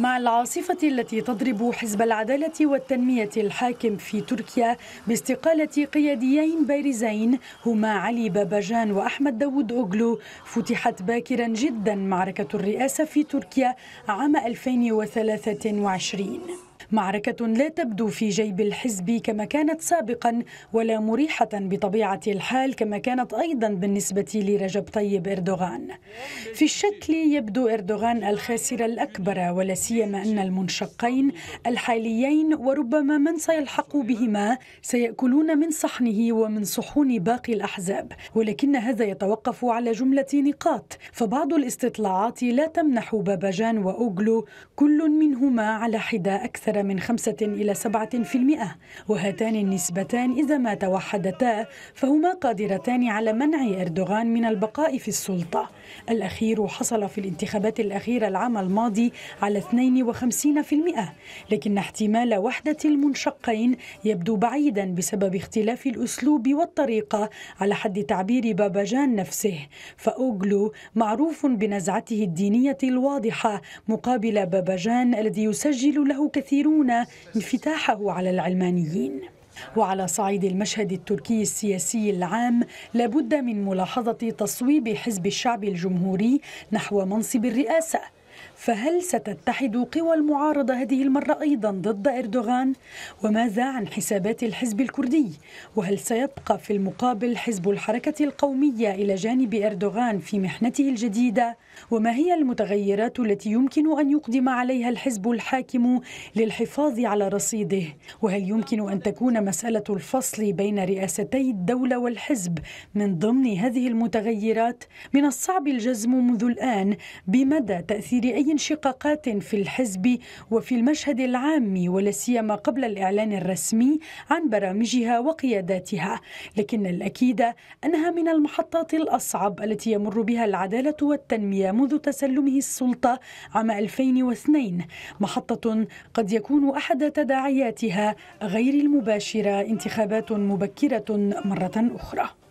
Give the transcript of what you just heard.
مع العاصفة التي تضرب حزب العدالة والتنمية الحاكم في تركيا باستقالة قياديين بارزين هما علي باباجان وأحمد داود أوغلو فتحت باكرا جدا معركة الرئاسة في تركيا عام 2023 معركة لا تبدو في جيب الحزب كما كانت سابقا ولا مريحة بطبيعة الحال كما كانت أيضا بالنسبة لرجب طيب إردوغان في الشكل يبدو إردوغان الخاسر الأكبر ولا سيما أن المنشقين الحاليين وربما من سيلحق بهما سيأكلون من صحنه ومن صحون باقي الأحزاب ولكن هذا يتوقف على جملة نقاط فبعض الاستطلاعات لا تمنح باباجان وأوغلو كل منهما على حدة أكثر بأكثر من 5 إلى 7% وهاتان النسبتان إذا ما توحدتا فهما قادرتان على منع إردوغان من البقاء في السلطة الأخير حصل في الانتخابات الأخيرة العام الماضي على 52% لكن احتمال وحدة المنشقين يبدو بعيدا بسبب اختلاف الأسلوب والطريقة على حد تعبير باباجان نفسه فأوغلو معروف بنزعته الدينية الواضحة مقابل باباجان الذي يسجل له كثيرون انفتاحه على العلمانيين وعلى صعيد المشهد التركي السياسي العام لابد من ملاحظة تصويب حزب الشعب الجمهوري نحو منصب الرئاسة فهل ستتحد قوى المعارضة هذه المرة أيضا ضد إردوغان؟ وماذا عن حسابات الحزب الكردي؟ وهل سيبقى في المقابل حزب الحركة القومية إلى جانب إردوغان في محنته الجديدة؟ وما هي المتغيرات التي يمكن أن يقدم عليها الحزب الحاكم للحفاظ على رصيده؟ وهل يمكن أن تكون مسألة الفصل بين رئاستي الدولة والحزب من ضمن هذه المتغيرات؟ من الصعب الجزم منذ الآن بمدى تأثير أي انشقاقات في الحزب وفي المشهد العام ولا سيما قبل الإعلان الرسمي عن برامجها وقياداتها لكن الأكيد أنها من المحطات الأصعب التي يمر بها العدالة والتنمية منذ تسلمه السلطة عام 2002 محطة قد يكون أحد تداعياتها غير المباشرة انتخابات مبكرة مرة أخرى